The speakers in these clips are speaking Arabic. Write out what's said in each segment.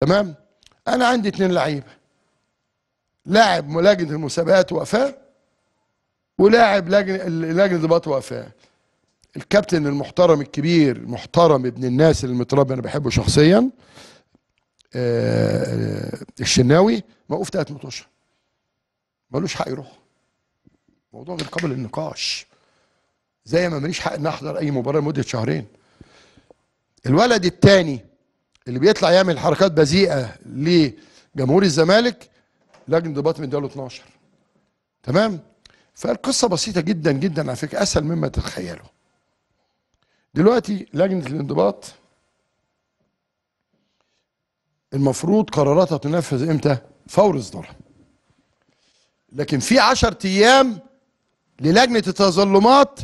تمام انا عندي اتنين لعيبه لاعب لجنه المسابقات وفاه ولاعب لجنه لجنه ضباط وفاه الكابتن المحترم الكبير المحترم ابن الناس اللي المتربي انا بحبه شخصيا آه الشناوي موقوف تلات مطوشه ملوش حق يروح موضوع غير قابل للنقاش زي ما ماليش حق ان احضر اي مباراه لمده شهرين الولد الثاني اللي بيطلع يعمل حركات بذيئه لجمهور الزمالك لجنه الضباط مداله 12 تمام فالقصه بسيطه جدا جدا على فكره اسهل مما تتخيله دلوقتي لجنه الانضباط المفروض قراراتها تنفذ امتى فور اصدارها لكن في 10 ايام للجنه التظلمات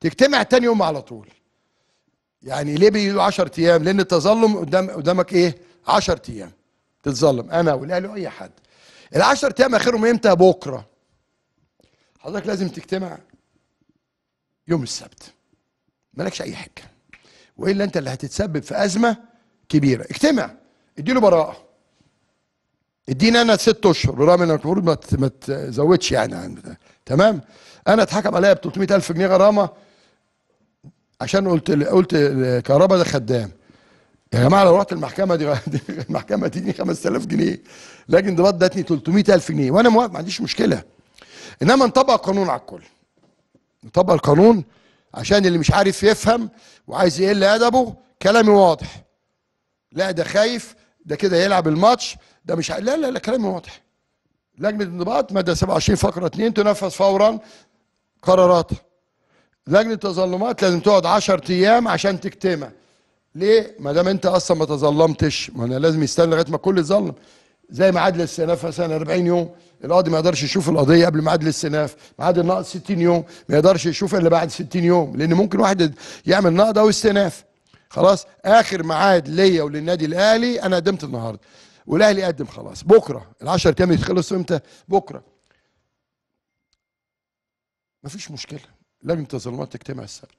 تجتمع تاني يوم على طول يعني ليه بيقولوا 10 ايام لان التظلم قدام قدامك ايه 10 ايام تتظلم انا والاهلي واي حد ال 10 ايام اخرهم امتى بكره حضرتك لازم تجتمع يوم السبت مالكش اي حاجه والا انت اللي هتتسبب في ازمه كبيره اجتمع اديله براءه اديني انا ست اشهر بالرغم انك المفروض ما تزودش يعني عن تمام انا اتحكم عليا ب 300000 جنيه غرامه عشان قلت قلت كهربا ده خدام يا جماعه لو رحت المحكمه دي المحكمه تديني 5000 جنيه لكن دلوقتي ادتني 300000 جنيه وانا موافق ما عنديش مشكله انما نطبق القانون على الكل نطبق القانون عشان اللي مش عارف يفهم وعايز يقل ادبه كلامي واضح لا ده خايف ده كده يلعب الماتش ده مش لا لا لا كلامي واضح لجنه الانضباط ماده 27 فقره 2 تنفذ فورا قراراتها لجنه التظلمات لازم تقعد 10 ايام عشان تكتمها ليه ما دام انت اصلا ما تظلمتش ما انا لازم يستنى لغايه ما الكل يتظلم زي ميعاد الاستئناف مثلا 40 يوم القاضي ما يقدرش يشوف القضيه قبل ميعاد الاستئناف ميعاد النقض 60 يوم ما يقدرش يشوف الا بعد 60 يوم لان ممكن واحد يعمل نقض او استئناف خلاص اخر ميعاد ليا وللنادي الاهلي انا قدمت النهارده والاهلي قدم خلاص بكره ال10 ايام يتخلصوا امتى بكره مفيش مشكله لجنه الظلمات تجتمع السبت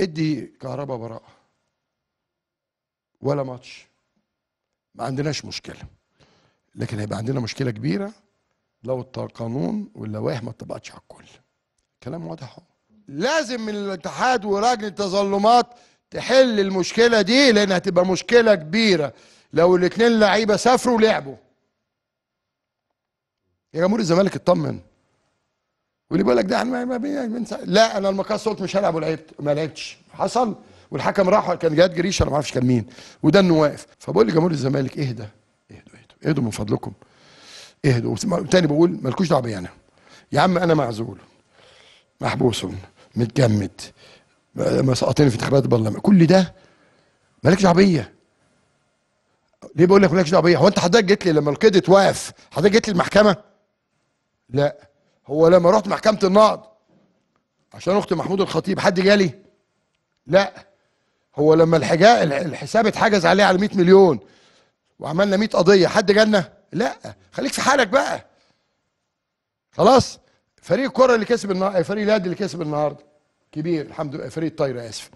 ادي كهرباء براءه ولا ماتش ما عندناش مشكله لكن هيبقى عندنا مشكله كبيره لو القانون واللوائح ما اتطبقتش على الكل كلام واضح اهو لازم الاتحاد ولجنه التظلمات تحل المشكله دي لان هتبقى مشكله كبيره لو الاثنين لعيبه سافروا ولعبوا يا جمهور الزمالك اطمن واللي بيقول لك ده احنا ما من لا انا المقاس قلت مش هلعب ولعبت ما لعبتش حصل والحكم راح كان جهاد جريشه انا ما اعرفش كان مين وده انه واقف فبقول لجمهور الزمالك اهدى اهدوا اهدوا اهدوا من فضلكم اهدوا تاني بقول مالكوش دعوه بيا انا يا عم انا معزول محبوس متجمد مسقطين في انتخابات البرلمان كل ده مالكش دعوه بيا ليه بقول لك مالكش دعوه بيا هو انت حضرتك جيت لي لما القيد اتوقف حضرتك جيت لي المحكمه لا هو لما رحت محكمه النقد عشان اخت محمود الخطيب حد جالي لا هو لما الحجا الحساب اتحجز عليه على 100 مليون وعملنا 100 قضيه حد جالنا لا خليك في حالك بقى خلاص فريق الكره اللي كسب النهارده فريق اليد اللي كسب النهارده كبير الحمد لله فريق الطايره اسف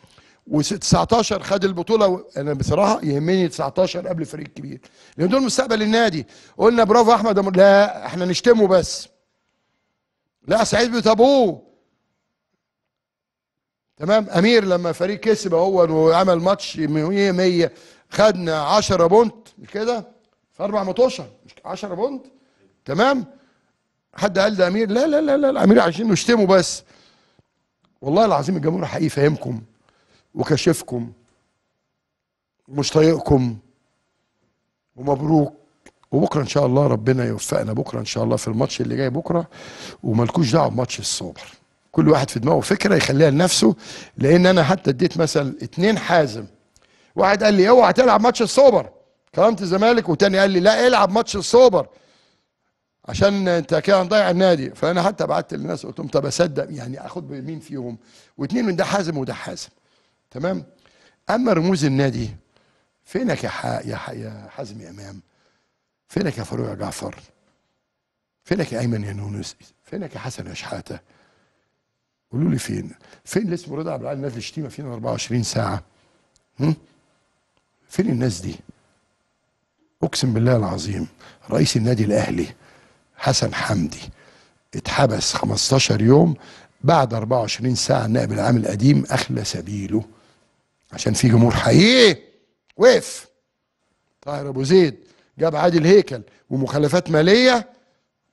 و19 خد البطوله و... انا بصراحه يهمني 19 قبل فريق كبير لان دول مستقبل النادي قلنا برافو احمد لا احنا نشتمه بس لا سعيد بيت ابوه تمام امير لما فريق كسب اول وعمل ماتش 100 100 خدنا 10 بونت مش كده في اربع ماتشات مش 10 بونت تمام حد قال ده امير لا لا لا لا الامير عايزين نشتمه بس والله العظيم الجمهور حقيقي فاهمكم وكشفكم ومش طايقكم ومبروك وبكره ان شاء الله ربنا يوفقنا بكره ان شاء الله في الماتش اللي جاي بكره وملكوش دعوه بماتش السوبر كل واحد في دماغه فكره يخليها لنفسه لان انا حتى اديت مثل اتنين حازم واحد قال لي اوعى تلعب ماتش السوبر كرامه الزمالك وتاني قال لي لا العب ماتش السوبر عشان انت كده هنضيع النادي فانا حتى بعت للناس قلت لهم طب اصدق يعني اخد بمين فيهم واتنين من ده حازم وده حازم تمام اما رموز النادي فينك يا يا حازم امام فينك يا فاروق يا جعفر فينك يا ايمن يا نونس فينك يا حسن يا شحاته قولوا لي فين فين اللي اسمه رضا عبد العال نازل شتيمه فينا 24 ساعه هم؟ فين الناس دي اقسم بالله العظيم رئيس النادي الاهلي حسن حمدي اتحبس 15 يوم بعد 24 ساعه النائب العام القديم اخلى سبيله عشان في جمهور حقيقي وقف طاهر ابو زيد جاب عادل هيكل ومخالفات ماليه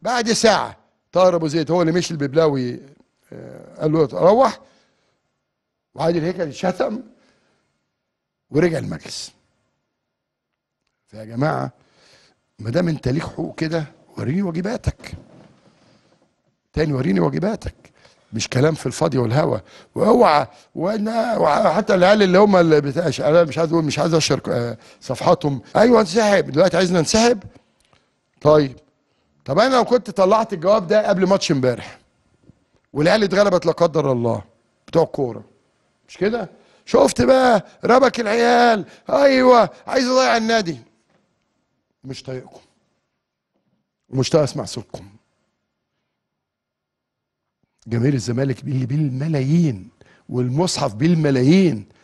بعد ساعه طاهر ابو زيد هو اللي مشي الببلاوي آه، قال له روح وعادل هيكل شتم ورجع المجلس فيا جماعه ما دام انت ليك حقوق كده وريني واجباتك تاني وريني واجباتك مش كلام في الفاضي والهوى واوعى حتى العيال اللي هم اللي بتاعش انا مش عايز اقول مش عايز اشر آه، صفحاتهم ايوه انسحب دلوقتي عايزنا ننسحب طيب طب انا لو كنت طلعت الجواب ده قبل ماتش امبارح والعيال اتغلبت لا قدر الله بتوع الكوره مش كده شفت بقى ربك العيال ايوه عايز اضيع النادي مش طايقكم ومش طايق اسمع صوتكم جماهير الزمالك اللي بالملايين والمصحف بالملايين